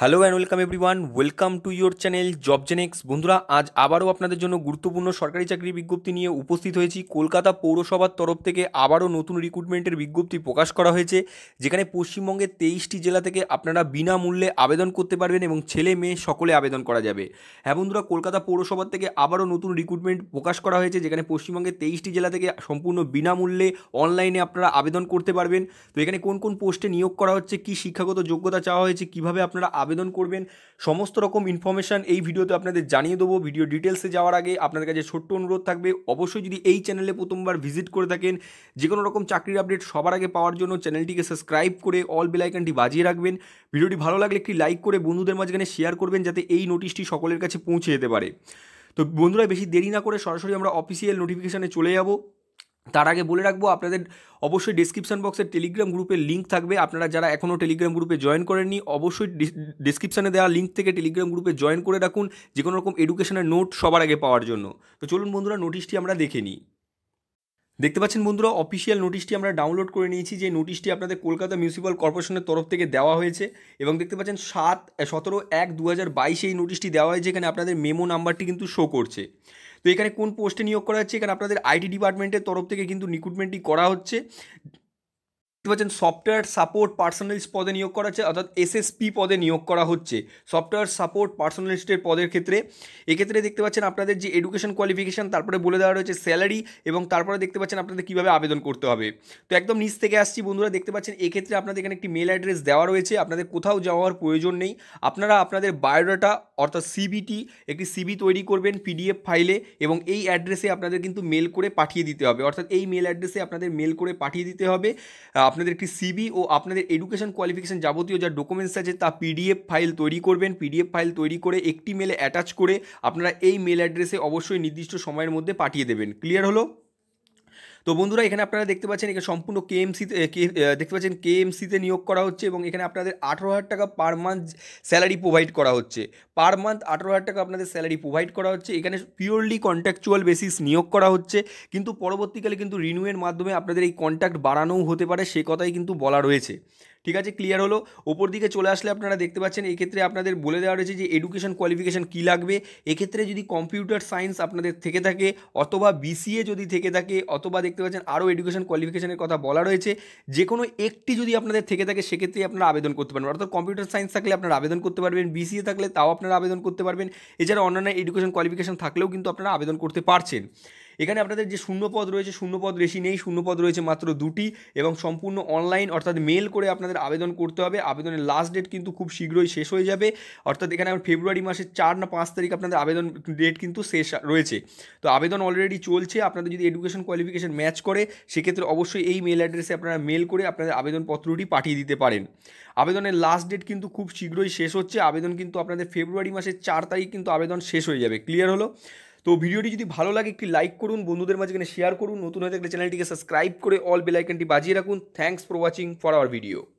hello and welcome everyone welcome to your channel job Genex বন্ধুরা আজ আবারও আপনাদের জন্য গুরুত্বপূর্ণ সরকারি চাকরির বিজ্ঞপ্তি নিয়ে উপস্থিত হয়েছি কলকাতা পৌরসভার তরফ থেকে আবারও নতুন রিক্রুটমেন্টের বিজ্ঞপ্তি প্রকাশ করা হয়েছে যেখানে পশ্চিমবঙ্গের তেইশটি জেলা থেকে আপনারা বিনামূল্যে আবেদন করতে পারবেন এবং ছেলে মেয়ে সকলে আবেদন করা যাবে হ্যাঁ বন্ধুরা কলকাতা পৌরসভার থেকে আবারও নতুন রিক্রুটমেন্ট প্রকাশ করা হয়েছে যেখানে পশ্চিমবঙ্গের তেইশটি জেলা থেকে সম্পূর্ণ বিনামূল্যে অনলাইনে আপনারা আবেদন করতে পারবেন তো এখানে কোন কোন পোস্টে নিয়োগ করা হচ্ছে কী শিক্ষাগত যোগ্যতা চাওয়া হয়েছে কীভাবে আপনারা আবেদন করবেন সমস্ত রকম ইনফরমেশান এই ভিডিওতে আপনাদের জানিয়ে দেবো ভিডিও ডিটেলসে যাওয়ার আগে আপনাদের কাছে ছোট্ট অনুরোধ থাকবে অবশ্যই যদি এই চ্যানেলে প্রথমবার ভিজিট করে থাকেন যে কোনো রকম চাকরির আপডেট সবার আগে পাওয়ার জন্য চ্যানেলটিকে সাবস্ক্রাইব করে অল বেলাইকানটি বাজিয়ে রাখবেন ভিডিওটি ভালো লাগলে একটি লাইক করে বন্ধুদের মাঝখানে শেয়ার করবেন যাতে এই নোটিশটি সকলের কাছে পৌঁছে যেতে পারে তো বন্ধুরা বেশি দেরি না করে সরাসরি আমরা অফিসিয়াল নোটিফিকেশানে চলে যাবো তার আগে বলে রাখবো আপনাদের অবশ্যই ডিসক্রিপশান বক্সের টেলিগ্রাম গ্রুপের লিঙ্ক থাকবে আপনারা যারা এখনও টেলিগ্রাম গ্রুপে জয়েন করেননি অবশ্যই ডিসক্রিপশানে দেওয়া লিঙ্ক থেকে টেলিগ্রাম গ্রুপে জয়েন করে রাখুন যে কোনো রকম এডুকেশনের নোট সবার আগে পাওয়ার জন্য তো চলুন বন্ধুরা নোটিশটি আমরা দেখে নিই দেখতে পাচ্ছেন বন্ধুরা অফিসিয়াল নোটিশটি আমরা ডাউনলোড করে নিয়েছি যে নোটিশটি আপনাদের কলকাতা মিউনিসিপ্যাল কর্পোরেশনের তরফ থেকে দেওয়া হয়েছে এবং দেখতে পাচ্ছেন সাত সতেরো এক দু হাজার বাইশে এই নোটিশটি দেওয়া হয়েছে এখানে আপনাদের মেমো নাম্বারটি কিন্তু শো করছে তো এখানে কোন পোস্টে নিয়োগ করা হচ্ছে এখানে আপনাদের আইটি ডিপার্টমেন্টের তরফ থেকে কিন্তু রিক্রুটমেন্টটি করা হচ্ছে দেখতে পাচ্ছেন সফটওয়্যার সাপোর্ট পার্সোনালিস্ট পদে নিয়োগ করা হচ্ছে অর্থাৎ এসএসপি পদে নিয়োগ করা হচ্ছে সফটওয়্যার সাপোর্ট পার্সোনালিস্টের পদের ক্ষেত্রে এক্ষেত্রে দেখতে পাচ্ছেন আপনাদের যে এডুকেশন কোয়ালিফিকেশান তারপরে বলে দেওয়া রয়েছে স্যালারি এবং তারপরে দেখতে পাচ্ছেন আপনাদের কীভাবে আবেদন করতে হবে তো একদম নিচ থেকে আসছি বন্ধুরা দেখতে পাচ্ছেন এক্ষেত্রে আপনাদের এখানে একটি মেল অ্যাড্রেস দেওয়া রয়েছে আপনাদের কোথাও যাওয়ার প্রয়োজন নেই আপনারা আপনাদের বায়োডাটা অর্থাৎ সিবিটি একটি সিবি তৈরি করবেন পিডিএফ ফাইলে এবং এই অ্যাড্রেসে আপনাদের কিন্তু মেল করে পাঠিয়ে দিতে হবে অর্থাৎ এই মেল অ্যাড্রেসে আপনাদের মেল করে পাঠিয়ে দিতে হবে আপনাদের একটি সিবি ও আপনাদের এডুকেশন কোয়ালিফিকেশন যাবতীয় যা ডকুমেন্টস আছে তা পিডিএফ ফাইল তৈরি করবেন পিডিএফ ফাইল তৈরি করে একটি মেলে অ্যাটাচ করে আপনারা এই মেল অ্যাড্রেসে অবশ্যই নির্দিষ্ট সময়ের মধ্যে পাঠিয়ে দেবেন ক্লিয়ার হলো তো বন্ধুরা এখানে আপনারা দেখতে পাচ্ছেন এখানে সম্পূর্ণ কেএমসিতে দেখতে পাচ্ছেন কেএমসিতে নিয়োগ করা হচ্ছে এবং এখানে আপনাদের আঠেরো হাজার টাকা পার মান্থ স্যালারি প্রোভাইড করা হচ্ছে পার মান্থ আঠেরো হাজার টাকা আপনাদের স্যালারি প্রোভাইড করা হচ্ছে এখানে পিওরলি কন্ট্যাকচুয়াল বেসিস নিয়োগ করা হচ্ছে কিন্তু পরবর্তীকালে কিন্তু রিনিউয়ের মাধ্যমে আপনাদের এই কন্ট্যাক্ট বাড়ানোও হতে পারে সে কথাই কিন্তু বলা রয়েছে ঠিক আছে ক্লিয়ার হলো ওপর দিকে চলে আসলে আপনারা দেখতে পাচ্ছেন এক্ষেত্রে আপনাদের বলে দেওয়া রয়েছে যে এডুকেশন কোয়ালিফিকেশান কী লাগবে এক্ষেত্রে যদি কম্পিউটার সায়েন্স আপনাদের থেকে থাকে অথবা বিসিএ যদি থেকে থাকে অথবা দেখতে পাচ্ছেন আরও এডুকেশন কোয়ালিফিকেশনের কথা বলা রয়েছে যে কোনো একটি যদি আপনাদের থেকে থাকে সেক্ষেত্রে আপনারা আবেদন করতে পারবেন অর্থাৎ কম্পিউটার সায়েন্স থাকলে আপনারা আবেদন করতে পারবেন বিসিএ থাকলে তাও আপনারা আবেদন করতে পারবেন এছাড়া অন্যান্য এডুকেশন কোয়ালিফিকেশন থাকলেও কিন্তু আপনারা আবেদন করতে পারছেন এখানে আপনাদের যে শূন্যপদ রয়েছে শূন্যপদ বেশি নেই শূন্যপদ রয়েছে মাত্র দুটি এবং সম্পূর্ণ অনলাইন অর্থাৎ মেল করে আপনাদের আবেদন করতে হবে আবেদনের লাস্ট ডেট কিন্তু খুব শীঘ্রই শেষ হয়ে যাবে অর্থাৎ এখানে আমার ফেব্রুয়ারি মাসের চার না পাঁচ তারিখ আপনাদের আবেদন ডেট কিন্তু শেষ রয়েছে তো আবেদন অলরেডি চলছে আপনাদের যদি এডুকেশন কোয়ালিফিকেশন ম্যাচ করে সেক্ষেত্রে অবশ্যই এই মেল অ্যাড্রেসে আপনারা মেল করে আপনাদের আবেদনপত্রটি পাঠিয়ে দিতে পারেন আবেদনের লাস্ট ডেট কিন্তু খুব শীঘ্রই শেষ হচ্ছে আবেদন কিন্তু আপনাদের ফেব্রুয়ারি মাসের চার তারিখ কিন্তু আবেদন শেষ হয়ে যাবে ক্লিয়ার হলো তো ভিডিওটি যদি ভালো লাগে একটি লাইক করুন বন্ধুদের মাঝখানে শেয়ার করুন নতুন হয়ে থাকলে চ্যানেলটিকে সাবস্ক্রাইব করে অল বেলাইকনটি বাজিয়ে রাখুন thanks for watching for our video